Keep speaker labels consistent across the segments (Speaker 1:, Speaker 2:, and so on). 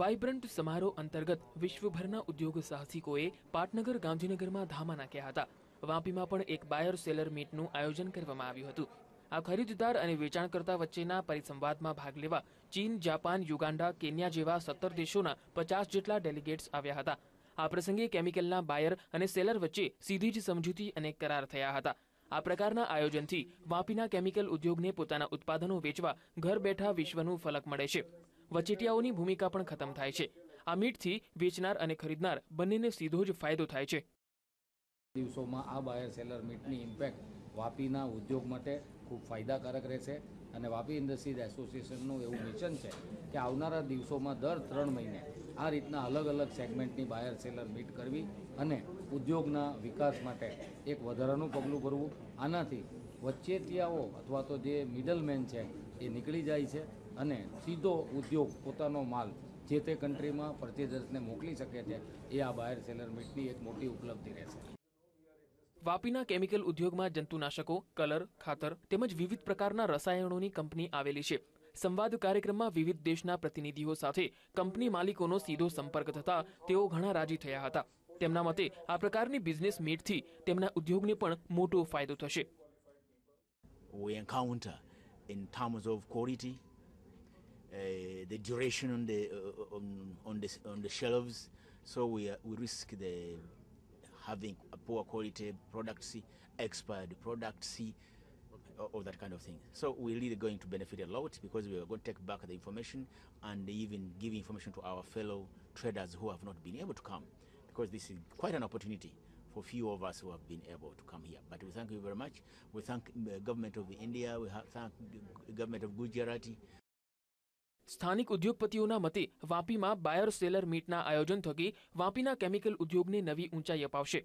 Speaker 1: Vibrant સમારોહ અંતર્ગત વિશ્વભરના ઉદ્યોગ સાહસિકોએ પાટનગર ગાંધીનગરમાં ધામા નાખ્યા હતા વાપીમાં પણ એક બાયર સેલર મીટનું આયોજન કરવામાં આવ્યું હતું આ ખરીદદાર અને વેચાણકર્તા વચ્ચેના પરિસંવાદમાં ભાગ લેવા ચીન જાપાન યુગાન્ડા કેન્યા જેવા સત્તર દેશોના પચાસ જેટલા ડેલિગેટ્સ આવ્યા હતા આ પ્રસંગે કેમિકલના બાયર અને સેલર વચ્ચે સીધી જ સમજૂતી અને કરાર થયા હતા આ પ્રકારના આયોજનથી વાપીના કેમિકલ ઉદ્યોગને પોતાના ઉત્પાદનો વેચવા ઘર બેઠા વિશ્વનું ફલક મળે છે વચેટિયાઓની ભૂમિકા પણ ખતમ થાય છે આ મીટથી વેચનાર અને ખરીદનાર બંનેને સીધો જ ફાયદો થાય છે
Speaker 2: દિવસોમાં આ બાયર સેલર મીટની ઇમ્પેક્ટ વાપીના ઉદ્યોગ માટે ખૂબ ફાયદાકારક રહેશે અને વાપી ઇન્ડસ્ટ્રીઝ એસોસિએશનનું એવું મિશન છે કે આવનારા દિવસોમાં દર ત્રણ મહિને આ રીતના અલગ અલગ સેગમેન્ટની બાયર સેલર મીટ કરવી અને ઉદ્યોગના વિકાસ માટે એક વધારાનું પગલું ભરવું આનાથી વચ્ચેટિયાઓ અથવા તો જે મિડલમેન છે એ નીકળી જાય છે અને સીધો ઉદ્યોગ પોતાનો માલ જે તે કન્ટ્રીમાં પરચેઝર્સને મોકલી શકે છે એ આ બાયર
Speaker 1: સેલર મીટની એક મોટી ઉપલબ્ધિ રહેશે વાપીના કેમિકલ ઉદ્યોગમાં જંતુનાશકો કલર ખાતર તેમજ વિવિધ પ્રકારના રસાયણોની કંપની આવેલી છે સંવાદ કાર્યક્રમમાં વિવિધ દેશના પ્રતિનિધિઓ સાથે કંપની માલિકોનો સીધો સંપર્ક થતા તેઓ ઘણા રાજી થયા હતા તેમના મતે આ પ્રકારની બિઝનેસ મીટથી તેમના ઉદ્યોગને પણ મોટો ફાયદો થશે
Speaker 3: we encounter in terms of quality, uh, the duration on the, uh, on, on, the, on the shelves. So we, uh, we risk the having a poor quality product, see, expired product, see, all, all that kind of thing. So we're really going to benefit a lot because we are going to take back the information and even give information to our fellow traders who have not been able to come because this is quite an opportunity for few of us who have been able to come here. But we thank you very much. We thank uh, government of India. We thank the government of Gujarat.
Speaker 1: સ્થાનિક ઉદ્યોગપતિઓના મતે વાપીમાં બાયર seller મીટના આયોજન થકી વાપીના chemical ઉદ્યોગને નવી ઊંચાઈ અપાવશે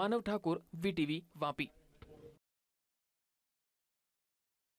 Speaker 1: Manav Thakor VTV Vapi